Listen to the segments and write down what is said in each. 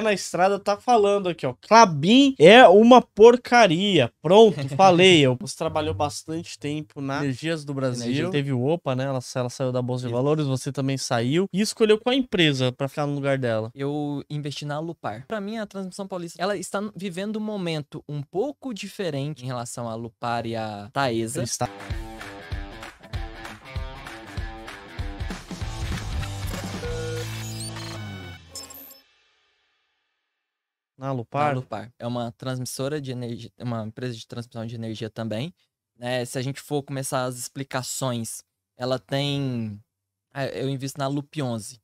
na estrada tá falando aqui, ó. Clabin é uma porcaria. Pronto, falei. Eu você trabalhou bastante tempo na Energias do Brasil. Energia. Teve o OPA, né? Ela, ela saiu da Bolsa de Valores, você também saiu. E escolheu qual empresa para ficar no lugar dela? Eu investi na Lupar. Para mim, a Transmissão Paulista, ela está vivendo um momento um pouco diferente em relação à Lupar e à Taesa. Ele está... Na Lupar? Na Lupar. É uma transmissora de energia, é uma empresa de transmissão de energia também. Né? se a gente for começar as explicações, ela tem. É, eu invisto na Loop 11.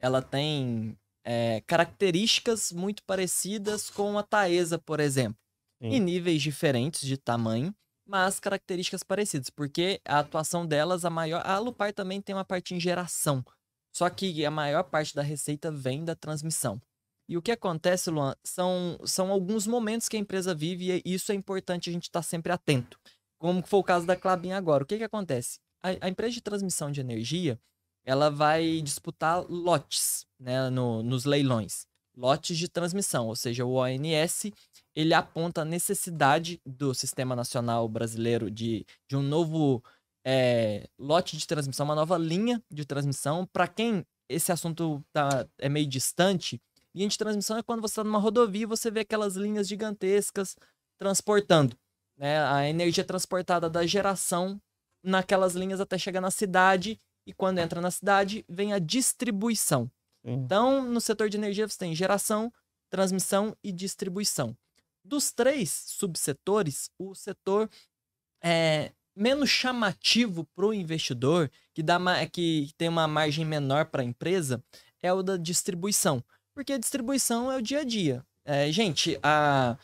Ela tem é, características muito parecidas com a Taesa, por exemplo. Sim. Em níveis diferentes de tamanho, mas características parecidas. Porque a atuação delas, a maior. A Lupar também tem uma parte em geração. Só que a maior parte da receita vem da transmissão. E o que acontece, Luan, são, são alguns momentos que a empresa vive e isso é importante a gente estar tá sempre atento. Como foi o caso da Clabin agora. O que, que acontece? A, a, empresa de transmissão de energia, ela vai disputar lotes né, no, nos leilões. Lotes de transmissão, ou seja, o ONS, ele aponta a necessidade do Sistema Nacional Brasileiro de, de um novo é, lote de transmissão, uma nova linha de transmissão. Para quem esse assunto tá, é meio distante, Linha de transmissão é quando você está numa rodovia e você vê aquelas linhas gigantescas transportando. Né? A energia é transportada da geração naquelas linhas até chegar na cidade. E quando entra na cidade, vem a distribuição. Sim. Então, no setor de energia, você tem geração, transmissão e distribuição. Dos três subsetores, o setor é, menos chamativo para o investidor, que, dá, que tem uma margem menor para a empresa, é o da distribuição porque a distribuição é o dia a dia. É, gente, a,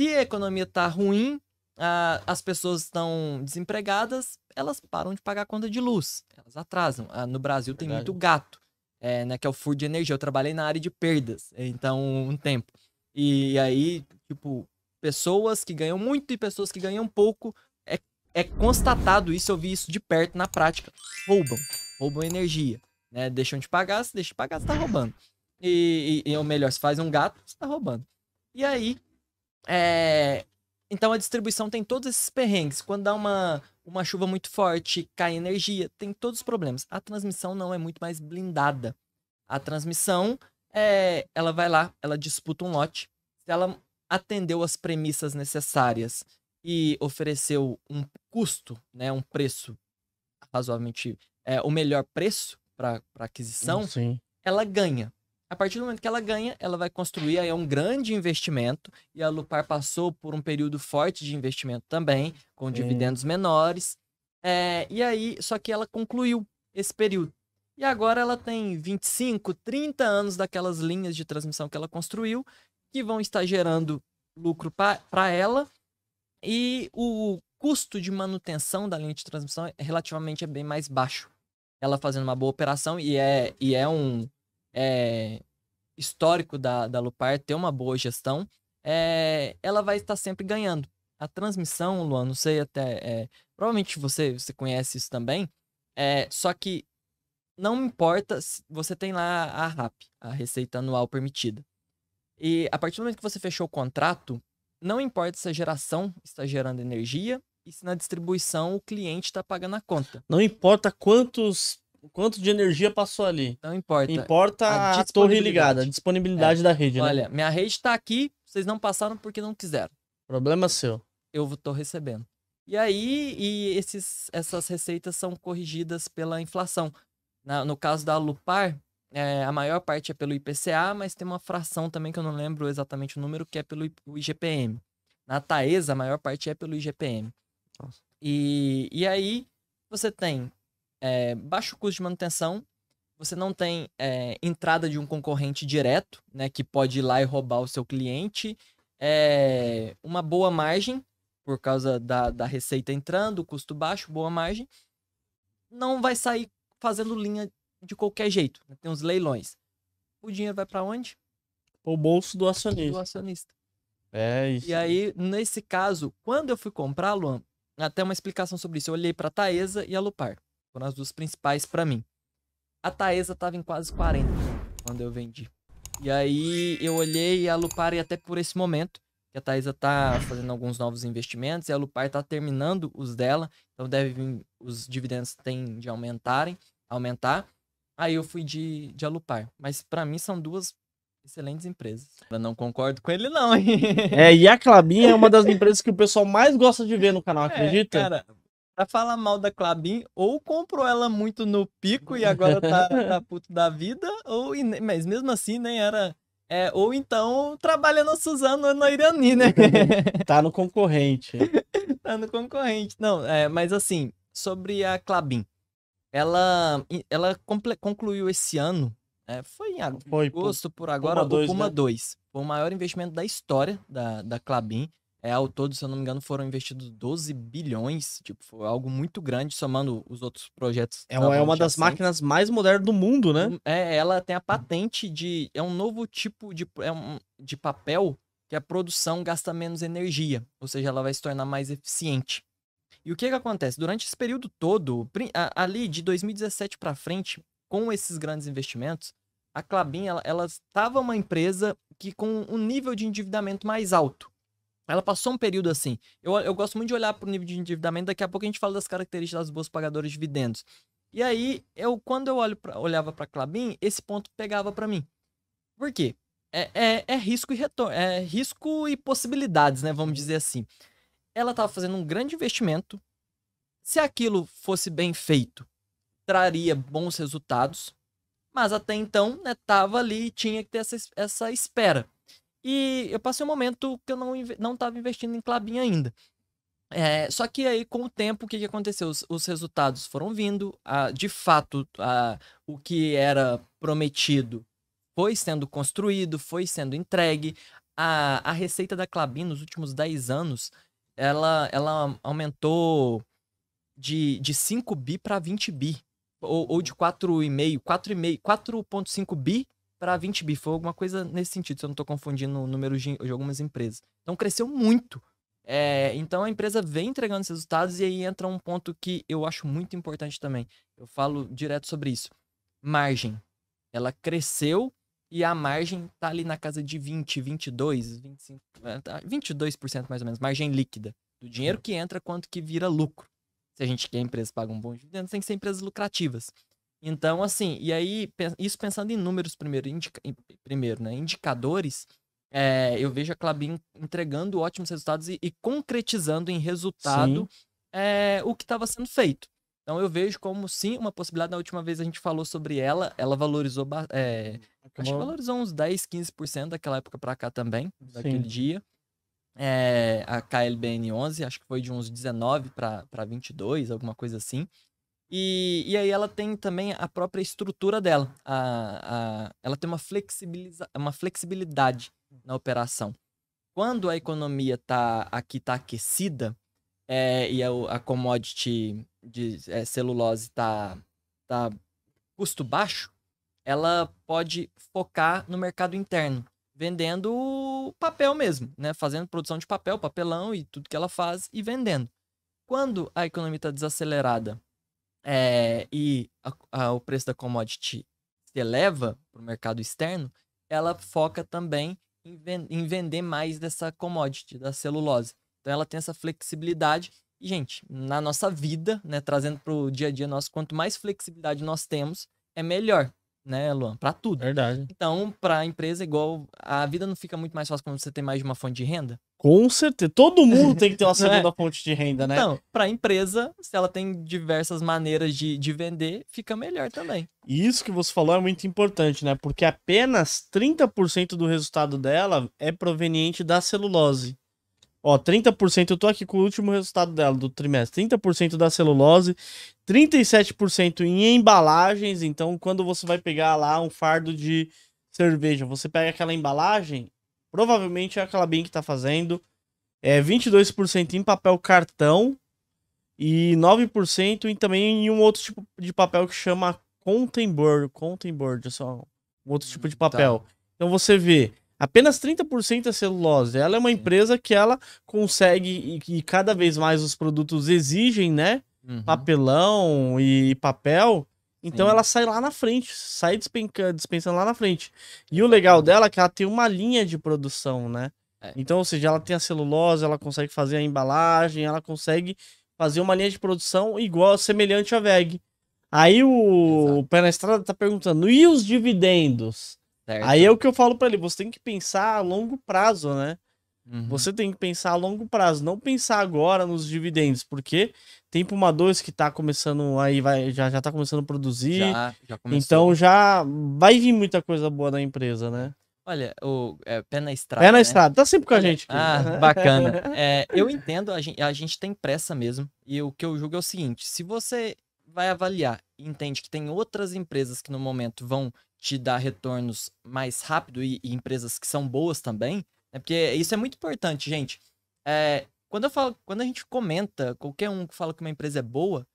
se a economia está ruim, a, as pessoas estão desempregadas, elas param de pagar a conta de luz, elas atrasam. A, ah, no Brasil tem muito gato, é, né, que é o furo de energia. Eu trabalhei na área de perdas, é, então, um tempo. E aí, tipo, pessoas que ganham muito e pessoas que ganham pouco, é, é constatado isso, eu vi isso de perto na prática. Roubam, roubam energia. Né? Deixam de pagar, se deixa de pagar, você está roubando. E, e, ou melhor, se faz um gato, você tá roubando. E aí, é... Então a distribuição tem todos esses perrengues. Quando dá uma, uma chuva muito forte, cai energia, tem todos os problemas. A transmissão não é muito mais blindada. A transmissão, é, ela vai lá, ela disputa um lote. Se ela atendeu as premissas necessárias e ofereceu um custo, né, um preço razoavelmente, é, o melhor preço para aquisição, Sim. ela ganha. A partir do momento que ela ganha, ela vai construir aí um grande investimento e a Lupar passou por um período forte de investimento também, com dividendos menores. É, e aí, só que ela concluiu esse período. E agora ela tem 25, 30 anos daquelas linhas de transmissão que ela construiu, que vão estar gerando lucro para ela. E o custo de manutenção da linha de transmissão é relativamente é bem mais baixo. Ela fazendo uma boa operação e é, e é um, é, histórico da, da Lupar, ter uma boa gestão, é, ela vai estar sempre ganhando. A transmissão, Luan, não sei até. É, provavelmente você, você conhece isso também. É, só que não importa se você tem lá a RAP, a receita anual permitida. E a partir do momento que você fechou o contrato, não importa se a geração está gerando energia e se na distribuição o cliente está pagando a conta. Não importa quantos quanto de energia passou ali. Não importa. Importa a, a torre ligada, a disponibilidade é. da rede, né? Olha, minha rede tá aqui, vocês não passaram porque não quiseram. Problema seu. Eu tô recebendo. E aí, e esses, essas receitas são corrigidas pela inflação. Na, no caso da Lupar, é, a maior parte é pelo IPCA, mas tem uma fração também que eu não lembro exatamente o número, que é pelo IGPM. Na Taesa, a maior parte é pelo IGPM. Nossa. E, e aí, você tem é, baixo custo de manutenção, você não tem é, entrada de um concorrente direto, né, que pode ir lá e roubar o seu cliente, é, uma boa margem, por causa da, da receita entrando, custo baixo, boa margem, não vai sair fazendo linha de qualquer jeito. Né? Tem uns leilões. O dinheiro vai para onde? O bolso do acionista. Do acionista. É isso. E aí, nesse caso, quando eu fui comprar, Luan, até uma explicação sobre isso. Eu olhei para Taesa e a Lupar. Foram as duas principais para mim. A Taesa tava em quase 40 quando eu vendi. E aí eu olhei a Lupari até por esse momento, que a Taesa tá fazendo alguns novos investimentos e a Lupari tá terminando os dela, então deve vir, os dividendos têm de aumentarem, aumentar. Aí eu fui de, de Alupar. Mas para mim são duas excelentes empresas. Eu não concordo com ele, não, hein? É, e a Clabinha é uma das empresas que o pessoal mais gosta de ver no canal, é, acredita? É, cara, pra falar mal da Clabin, ou comprou ela muito no pico e agora tá, tá puto da vida, ou mas mesmo assim nem né, era. É, ou então trabalha na Suzano na Irani, né? tá no concorrente. tá no concorrente. Não, é, mas assim, sobre a Clabin. Ela, ela concluiu esse ano, é, foi em agosto, foi, por agora, Puma o Puma 2. Né? Foi o maior investimento da história da, da Clabin. É, ao todo, se eu não me engano, foram investidos 12 bilhões. Tipo, foi algo muito grande, somando os outros projetos. É, uma, é uma das máquinas mais modernas do mundo, né? Hum, é, ela tem a patente de. É um novo tipo de, é um, de papel que a produção gasta menos energia. Ou seja, ela vai se tornar mais eficiente. E o que, que acontece? Durante esse período todo, ali de 2017 para frente, com esses grandes investimentos, a Clabin ela estava uma empresa que com um nível de endividamento mais alto. Ela passou um período assim. Eu, eu gosto muito de olhar para o nível de endividamento. Daqui a pouco a gente fala das características das bons pagadoras de dividendos. E aí, eu quando eu olho pra, olhava para Clabin, esse ponto pegava para mim. Por quê? É, é, é, risco e retorno, é risco e possibilidades, né? Vamos dizer assim. Ela estava fazendo um grande investimento. Se aquilo fosse bem feito, traria bons resultados. Mas até então, né, tava ali e tinha que ter essa, essa espera. E eu passei um momento que eu não, não tava investindo em Clabin ainda. É, só que aí, com o tempo, o que, que aconteceu? Os, os resultados foram vindo, a, de fato, a, o que era prometido foi sendo construído, foi sendo entregue. A, a receita da Clabin nos últimos 10 anos, ela, ela aumentou de, de 5 bi para 20 bi, ou, ou de 4,5, 4,5, 4,5 bi para 20 bi. Foi alguma coisa nesse sentido, se eu não estou confundindo números de, de, algumas empresas. Então cresceu muito. É, então a empresa vem entregando esses resultados e aí entra um ponto que eu acho muito importante também. Eu falo direto sobre isso. Margem. Ela cresceu e a margem tá ali na casa de 20, 22, 25, 22% mais ou menos, margem líquida. Do dinheiro que entra, quanto que vira lucro. Se a gente quer empresas pagam um bom dividendo, tem que ser empresas lucrativas. Então, assim, e aí, isso pensando em números primeiro, indica, primeiro né? Indicadores, é, eu vejo a Clabin entregando ótimos resultados e, e concretizando em resultado é, o que estava sendo feito. Então eu vejo como sim uma possibilidade. Na última vez a gente falou sobre ela, ela valorizou. Eh, é, é, acho que valorizou uns 10, 15% daquela época para cá também, daquele sim. dia. É, a KLBN 11, acho que foi de uns 19 para 22, alguma coisa assim. E, e aí ela tem também a própria estrutura dela. A, a, ela tem uma, flexibiliza, uma flexibilidade na operação. Quando a economia tá, aqui está aquecida é, e a, é a commodity de é, celulose está tá custo baixo, ela pode focar no mercado interno, vendendo papel mesmo, né? Fazendo produção de papel, papelão e tudo que ela faz e vendendo. Quando a economia está desacelerada é, e a, a, o preço da commodity se eleva para o mercado externo, ela foca também em, ven em, vender mais dessa commodity, da celulose. Então ela tem essa flexibilidade. E, gente, na nossa vida, né, trazendo para o dia a dia nosso, quanto mais flexibilidade nós temos, é melhor, né, Luan? Para tudo. Verdade. Então, para a empresa, igual, a vida não fica muito mais fácil quando você tem mais de uma fonte de renda? Com certeza. Todo mundo tem que ter uma segunda é? fonte de renda, né? então para a empresa, se ela tem diversas maneiras de, de vender, fica melhor também. isso que você falou é muito importante, né? Porque apenas 30% do resultado dela é proveniente da celulose. Ó, 30%, eu tô aqui com o último resultado dela do trimestre. 30% da celulose, 37% em embalagens. Então, quando você vai pegar lá um fardo de cerveja, você pega aquela embalagem, Provavelmente é aquela bem que está fazendo. É 22% em papel cartão e 9% em, também em um outro tipo de papel que chama content board. Content board, é só um outro tipo de hum, tá. papel. Tá. Então você vê, apenas 30% é celulose. Ela é uma Sim. empresa que ela consegue e, e cada vez mais os produtos exigem, né? Uhum. Papelão e papel. Então Sim. ela sai lá na frente, sai dispensando lá na frente. E o legal dela é que ela tem uma linha de produção, né? É. Então, ou seja, ela tem a celulose, ela consegue fazer a embalagem, ela consegue fazer uma linha de produção igual, semelhante à VEG. Aí o, o Pé na Estrada tá perguntando, e os dividendos? Certo. Aí é o que eu falo para ele, você tem que pensar a longo prazo, né? Uhum. Você tem que pensar a longo prazo, não pensar agora nos dividendos, porque tem Puma 2 que tá começando aí, vai, já, já tá começando a produzir. Já, já começou. Então já vai vir muita coisa boa da empresa, né? Olha, o é, pé na estrada. Pé na né? estrada, tá sempre com a gente. Aqui. Ah, bacana. é, eu entendo, a gente, a gente tem pressa mesmo. E o que eu julgo é o seguinte: se você vai avaliar e entende que tem outras empresas que no momento vão te dar retornos mais rápido e, e empresas que são boas também, né? Porque isso é muito importante, gente. É, quando, eu falo, quando a gente comenta, qualquer um que fala que uma empresa é boa,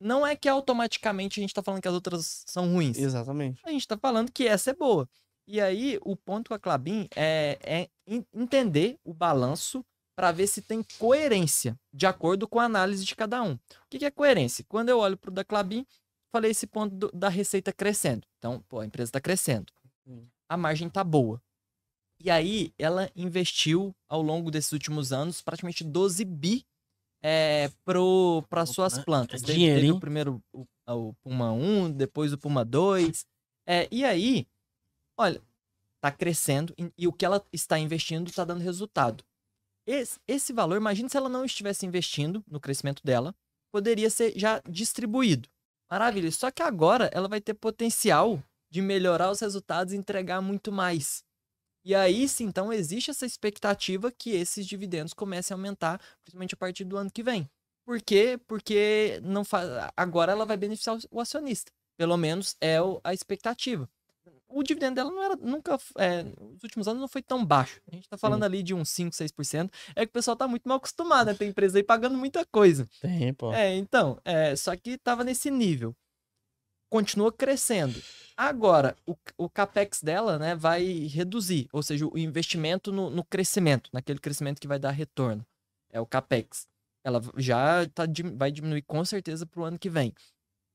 não é que automaticamente a gente tá falando que as outras são ruins. Exatamente. A gente tá falando que essa é boa. E aí, o ponto com a Clabin é, é entender o balanço para ver se tem coerência de acordo com a análise de cada um. O que, que é coerência? Quando eu olho para o da Clabin, falei esse ponto do, da receita crescendo. Então, pô, a empresa está crescendo. A margem está boa. E aí ela investiu ao longo desses últimos anos praticamente 12 bi eh, né? é, para suas plantas. Dinheiro, teve, teve o primeiro o, ah, o, Puma 1, depois o Puma 2. É, eh, e aí, olha, tá crescendo e, e o que ela está investindo está dando resultado. Esse, esse valor, imagine se ela não estivesse investindo no crescimento dela, poderia ser já distribuído. Maravilha. Só que agora ela vai ter potencial de melhorar os resultados e entregar muito mais. E aí, sim, então existe essa expectativa que esses dividendos comecem a aumentar, principalmente a partir do ano que vem. Por quê? Porque não faz... agora ela vai beneficiar o acionista. Pelo menos é a expectativa. O dividendo dela não era nunca. É, nos últimos anos não foi tão baixo. A gente está falando Sim. ali de uns 5, 6%. É que o pessoal está muito mal acostumado, né? Tem empresa aí pagando muita coisa. Tem, pô. É, então. É, só que estava nesse nível continua crescendo. Agora, o, o capex dela né, vai reduzir, ou seja, o investimento no, no crescimento, naquele crescimento que vai dar retorno. É o capex. Ela já tá, vai diminuir com certeza para o ano que vem.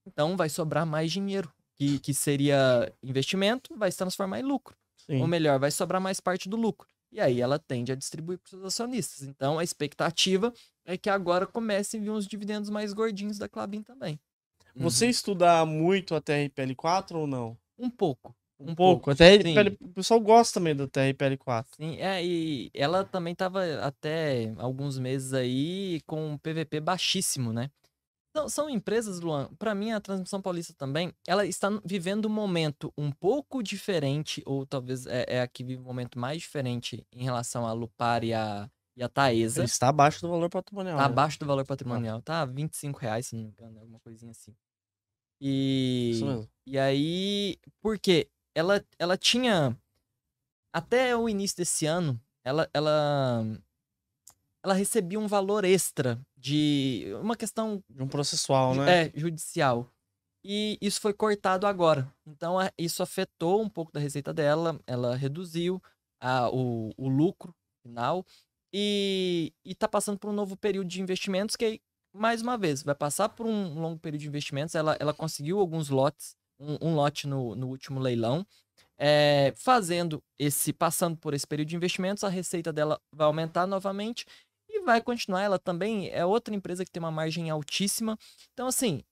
Então, vai sobrar mais dinheiro, que, que seria investimento, vai se transformar em lucro. Sim. Ou melhor, vai sobrar mais parte do lucro. E aí ela tende a distribuir para os acionistas. Então, a expectativa é que agora comecem a vir uns dividendos mais gordinhos da Clabin também. Uhum. Você estudar muito a TRPL 4 ou não? Um pouco. Um, um pouco. pouco. Até o pessoal gosta também da TRPL 4. Sim, é, e ela também tava até alguns meses aí com um PVP baixíssimo, né? Então, são empresas, Luan, para mim a Transmissão Paulista também, ela está vivendo um momento um pouco diferente, ou talvez é, é a que vive um momento mais diferente em relação a Lupar e a, e a Taesa. Ele está abaixo do valor patrimonial. Está né? abaixo do valor tá. patrimonial, ah. tá 25 reais, se não me engano, alguma coisinha assim. E. Isso mesmo. E aí. Porque ela, ela tinha. Até o início desse ano, ela, ela. Ela recebia um valor extra de. Uma questão. De um processual, né? É, judicial. E isso foi cortado agora. Então, isso afetou um pouco da receita dela. Ela reduziu a, o, o lucro final. E, está passando por um novo período de investimentos que mais uma vez, vai passar por um longo período de investimentos. Ela, ela conseguiu alguns lotes, um, um lote no, no último leilão. É, fazendo esse, passando por esse período de investimentos, a receita dela vai aumentar novamente e vai continuar. Ela também é outra empresa que tem uma margem altíssima. Então, assim,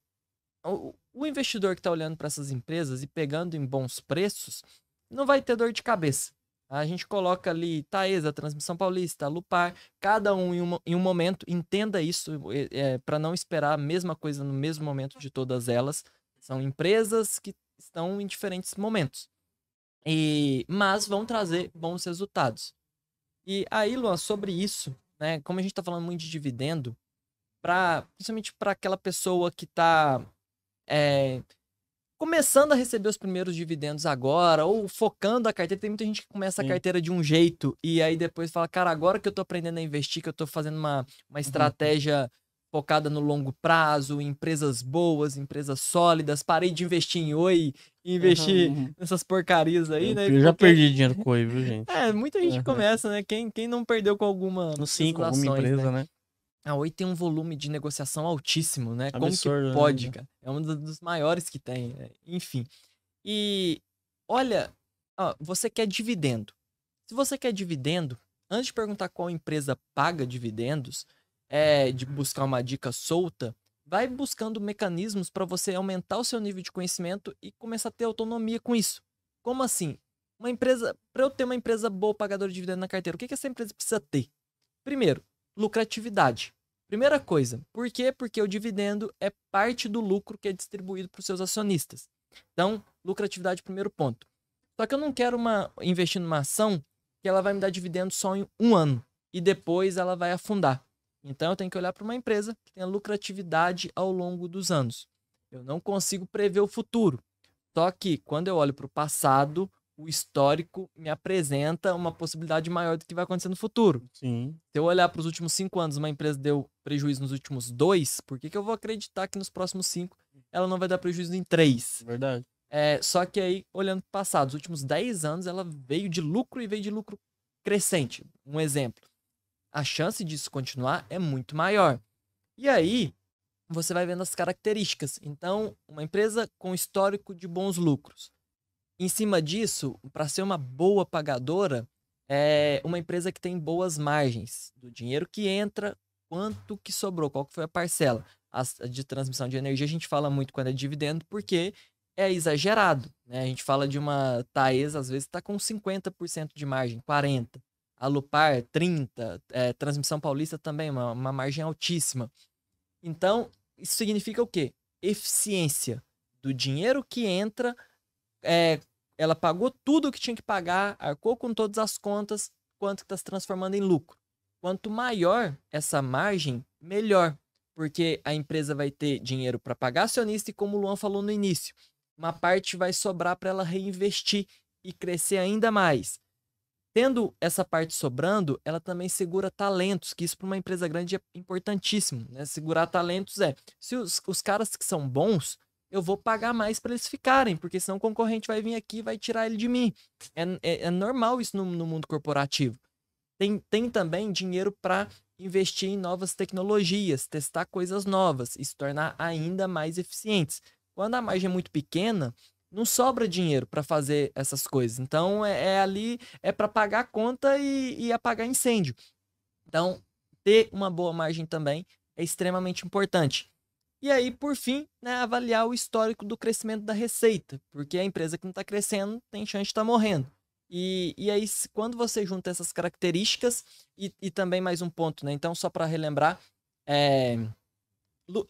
o, o investidor que está olhando para essas empresas e pegando em bons preços não vai ter dor de cabeça. A gente coloca ali Taesa, Transmissão Paulista, Lupar, cada um em um, em um momento, entenda isso é, para não esperar a mesma coisa no mesmo momento de todas elas. São empresas que estão em diferentes momentos. E, mas vão trazer bons resultados. E aí, Luan, sobre isso, né, como a gente está falando muito de dividendo, pra, principalmente para aquela pessoa que está é, começando a receber os primeiros dividendos agora, ou focando a carteira. Tem muita gente que começa Sim. a carteira de um jeito e aí depois fala, cara, agora que eu tô aprendendo a investir, que eu tô fazendo uma, uma uhum. estratégia uhum. focada no longo prazo, em empresas boas, empresas sólidas, parei de investir em Oi e investir uhum. nessas porcarias aí, eu, né? Eu já perdi dinheiro com Oi, viu, gente? É, muita gente uhum. começa, né? Quem, quem não perdeu com alguma... No alguma né? empresa, né? né? A ah, Oi tem um volume de negociação altíssimo, né? Absurdo, Como que né? pode, né? cara? É um dos maiores que tem, né? enfim. E olha, ó, você quer dividendo. Se você quer dividendo, antes de perguntar qual empresa paga dividendos, é, de buscar uma dica solta, vai buscando mecanismos para você aumentar o seu nível de conhecimento e começar a ter autonomia com isso. Como assim? Uma empresa, para eu ter uma empresa boa pagadora de dividendos na carteira, o que, que essa empresa precisa ter? Primeiro, lucratividade. Primeira coisa, por quê? Porque o dividendo é parte do lucro que é distribuído para os seus acionistas. Então, lucratividade, primeiro ponto. Só que eu não quero uma, investir numa ação que ela vai me dar dividendo só em um ano e depois ela vai afundar. Então, eu tenho que olhar para uma empresa que tenha lucratividade ao longo dos anos. Eu não consigo prever o futuro. Só que, quando eu olho para o passado, o histórico me apresenta uma possibilidade maior do que vai acontecer no futuro. Sim. Se eu olhar para os últimos cinco anos, uma empresa deu prejuízo nos últimos dois, por que, que eu vou acreditar que nos próximos cinco ela não vai dar prejuízo em três? É verdade. É, só que aí, olhando para o passado, os últimos dez anos, ela veio de lucro e veio de lucro crescente. Um exemplo. A chance disso continuar é muito maior. E aí, você vai vendo as características. Então, uma empresa com histórico de bons lucros em cima disso, para ser uma boa pagadora, é uma empresa que tem boas margens do dinheiro que entra, quanto que sobrou, qual que foi a parcela. As, de transmissão de energia a gente fala muito quando é dividendo, porque é exagerado. Né? A gente fala de uma Taesa, às vezes, está com 50% de margem, 40%. A Lupar, 30%. É, Transmissão Paulista também, uma, uma margem altíssima. Então, isso significa o quê? Eficiência do dinheiro que entra é, ela pagou tudo o que tinha que pagar, arcou com todas as contas, quanto que está se transformando em lucro. Quanto maior essa margem, melhor, porque a empresa vai ter dinheiro para pagar acionista e, como o Luan falou no início, uma parte vai sobrar para ela reinvestir e crescer ainda mais. Tendo essa parte sobrando, ela também segura talentos, que isso para uma empresa grande é importantíssimo. Né? Segurar talentos é. Se os, os caras que são bons, eu vou pagar mais para eles ficarem, porque senão o concorrente vai vir aqui e vai tirar ele de mim. É, é, é normal isso no, no, mundo corporativo. Tem, tem também dinheiro para investir em novas tecnologias, testar coisas novas e se tornar ainda mais eficientes. Quando a margem é muito pequena, não sobra dinheiro para fazer essas coisas. Então é, é ali, é para pagar a conta e, e apagar incêndio. Então, ter uma boa margem também é extremamente importante. E aí, por fim, né, avaliar o histórico do crescimento da receita, porque a empresa que não está crescendo tem chance de estar tá morrendo. E, e aí, quando você junta essas características, e, e também mais um ponto, né? Então, só para relembrar, é,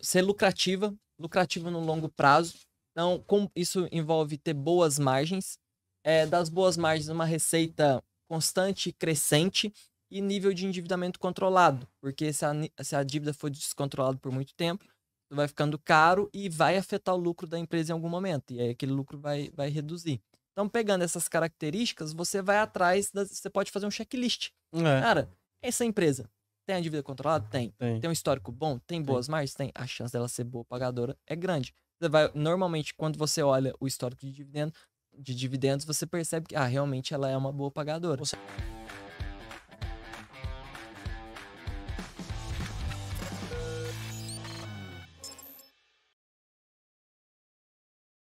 ser lucrativa, lucrativa no longo prazo. Então, com, isso envolve ter boas margens, é, das boas margens, uma receita constante e crescente, e nível de endividamento controlado, porque se a, se a dívida for descontrolada por muito tempo, vai ficando caro e vai afetar o lucro da empresa em algum momento. E aí aquele lucro vai, vai reduzir. Então, pegando essas características, você vai atrás, das, você pode fazer um checklist. É. Cara, essa empresa tem a dívida controlada? Tem. Tem, tem um histórico bom? Tem, tem. boas margens? Tem. A chance dela ser boa pagadora é grande. Você vai, normalmente, quando você olha o histórico de dividendo, de dividendos, você percebe que ah, realmente ela é uma boa pagadora. Você...